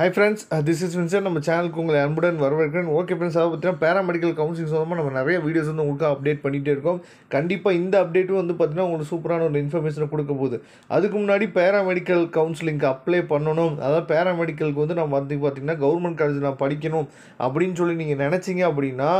high friends this is வின்சர் நம்ம சேனலுக்கு உங்களை அன்புடன் வரவேற்கிறேன் ஓகே ஃப்ரெண்ட்ஸ் அதை பார்த்தீங்கன்னா பேராமெடிக்கல் கவுன்சிலிங் சம்மந்தமாக நம்ம நிறைய வீடியோஸ் வந்து உங்களுக்கு அப்டேட் பண்ணிகிட்டே இருக்கோம் கண்டிப்பாக இந்த அப்டேட்டும் வந்து பார்த்தீங்கன்னா உங்களுக்கு சூப்பரான ஒரு இன்ஃபர்மேஷனை கொடுக்க போகுது அதுக்கு முன்னாடி பேராமெடிக்கல் கவுன்சிலிங்க்கு அப்ளை பண்ணணும் அதாவது பேராமெடிக்கலுக்கு வந்து நம்ம வந்து பார்த்திங்கன்னா கவர்மெண்ட் காலேஜ் நான் படிக்கணும் அப்படின்னு சொல்லி நீங்கள் நினச்சிங்க அப்படின்னா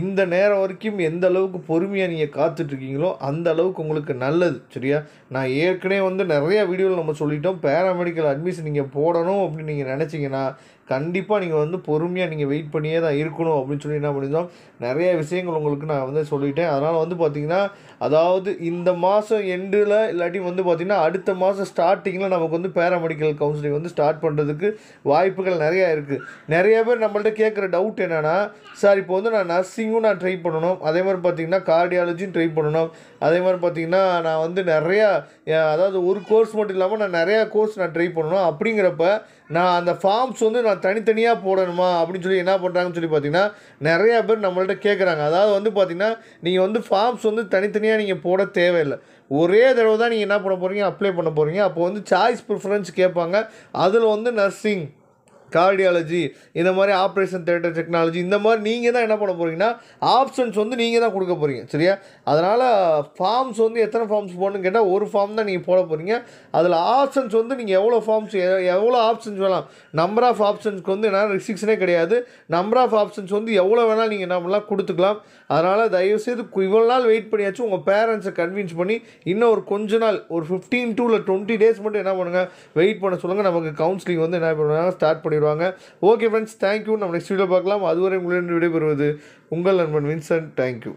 இந்த நேரம் வரைக்கும் எந்த அளவுக்கு பொறுமையாக நீங்கள் காத்துட்ருக்கீங்களோ அந்த அளவுக்கு உங்களுக்கு நல்லது சரியா நான் ஏற்கனவே வந்து நிறையா வீடியோவில் நம்ம சொல்லிட்டோம் பேராமெடிக்கல் அட்மிஷன் நீங்கள் போடணும் அப்படின்னு நீங்கள் நினச்சிங்கன்னா கண்டிப்பாக நீங்கள் வந்து பொறுமையாக நீங்கள் வெயிட் பண்ணியே தான் இருக்கணும் அப்படின்னு சொல்லி என்ன பண்ணியிருந்தோம் நிறைய விஷயங்கள் உங்களுக்கு நான் வந்து சொல்லிட்டேன் அதனால் வந்து பார்த்திங்கன்னா அதாவது இந்த மாதம் எண்டில் இல்லாட்டி வந்து பார்த்திங்கன்னா அடுத்த மாதம் ஸ்டார்டிங்கில் நமக்கு வந்து பேராமெடிக்கல் கவுன்சிலிங் வந்து ஸ்டார்ட் பண்ணுறதுக்கு வாய்ப்புகள் நிறையா இருக்குது நிறைய பேர் நம்மள்கிட்ட கேட்குற டவுட் என்னென்னா சார் இப்போ வந்து நான் நர்ஸ் நர்சிங்கும் நான் ட்ரை பண்ணணும் அதே மாதிரி பார்த்திங்கன்னா கார்டியாலஜியும் ட்ரை பண்ணணும் அதே மாதிரி பார்த்திங்கன்னா நான் வந்து நிறையா அதாவது ஒரு கோர்ஸ் மட்டும் இல்லாமல் நான் நிறையா கோர்ஸ் நான் ட்ரை பண்ணணும் அப்படிங்கிறப்ப நான் அந்த ஃபார்ம்ஸ் வந்து நான் தனித்தனியாக போடணுமா அப்படின்னு சொல்லி என்ன பண்ணுறாங்கன்னு சொல்லி பார்த்திங்கன்னா நிறையா பேர் நம்மள்ட்ட கேட்குறாங்க அதாவது வந்து பார்த்திங்கன்னா நீங்கள் வந்து ஃபார்ம்ஸ் வந்து தனித்தனியாக நீங்கள் போட தேவையில்லை ஒரே தடவை தான் நீங்கள் என்ன பண்ண போகிறீங்க அப்ளை பண்ண போகிறீங்க அப்போ வந்து சாய்ஸ் ப்ரிஃபரன்ஸ் கேட்பாங்க அதில் வந்து நர்சிங் கார்டியாலஜி இந்த மாதிரி ஆப்ரேஷன் தேட்டர் டெக்னாலஜி இந்த மாதிரி நீங்கள் தான் என்ன பண்ண போகிறீங்கன்னா ஆப்ஷன்ஸ் வந்து நீங்கள் தான் கொடுக்க போகிறீங்க சரியா அதனால் ஃபார்ம்ஸ் வந்து எத்தனை ஃபார்ம்ஸ் போடணும்னு கேட்டால் ஒரு ஃபார்ம் தான் நீங்கள் போட போகிறீங்க அதில் ஆப்ஷன்ஸ் வந்து நீங்கள் எவ்வளோ ஃபார்ம்ஸ் எவ்வளோ ஆப்ஷன்ஸ் வேணாம் நம்பர் ஆஃப் ஆப்ஷன்ஸ்க்கு வந்து என்ன ரிஸ்ட்ரிக்ஷனே கிடையாது நம்பர் ஆஃப் ஆப்ஷன்ஸ் வந்து எவ்வளோ வேணால் நீங்கள் என்ன பண்ணலாம் கொடுத்துக்கலாம் அதனால் தயவுசெய்து இவ்வளோ நாள் வெயிட் பண்ணியாச்சும் உங்கள் பேரண்ட்ஸை கன்வின்ஸ் பண்ணி இன்னும் ஒரு கொஞ்ச நாள் ஒரு ஃபிஃப்டீன் டூ இல்லை டுவெண்ட்டி டேஸ் மட்டும் என்ன பண்ணுங்கள் வெயிட் பண்ண சொல்லுங்கள் நமக்கு கவுன்சிலிங் வந்து என்ன பண்ணுவாங்க ஸ்டார்ட் பண்ணிடுவோம் பண்ணிடுவாங்க ஓகே ஃப்ரெண்ட்ஸ் தேங்க்யூ நம்ம நெக்ஸ்ட் வீடியோ பார்க்கலாம் அதுவரை உங்களிடம் விடைபெறுவது உங்கள் நண்பன் வின்சென்ட் தேங்க்யூ